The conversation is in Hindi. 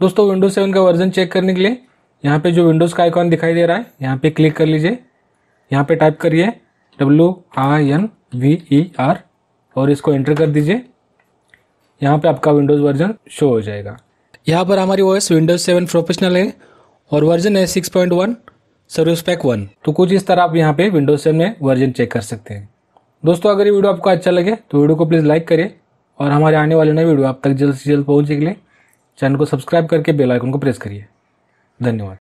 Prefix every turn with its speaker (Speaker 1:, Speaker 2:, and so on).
Speaker 1: दोस्तों विंडोज सेवन का वर्जन चेक करने के लिए यहाँ पे जो विंडोज़ का आइकॉन दिखाई दे रहा है यहाँ पे क्लिक कर लीजिए यहाँ पे टाइप करिए W I N V E R और इसको एंटर कर दीजिए यहाँ पे आपका विंडोज़ वर्जन शो हो जाएगा यहाँ पर हमारी ओ विंडोज़ सेवन प्रोफेशनल है और वर्जन है six point one service pack one तो कुछ इस तरह आप यहाँ पे विंडोज़ सेवन में वर्जन चेक कर सकते हैं दोस्तों अगर ये वीडियो आपको अच्छा लगे तो वीडियो को प्लीज़ लाइक करें और हमारे आने वाले नए वीडियो आप तक जल्द से जल्द पहुँचने के लिए चैनल को सब्सक्राइब
Speaker 2: करके बेल आइकन को प्रेस करिए
Speaker 3: धन्यवाद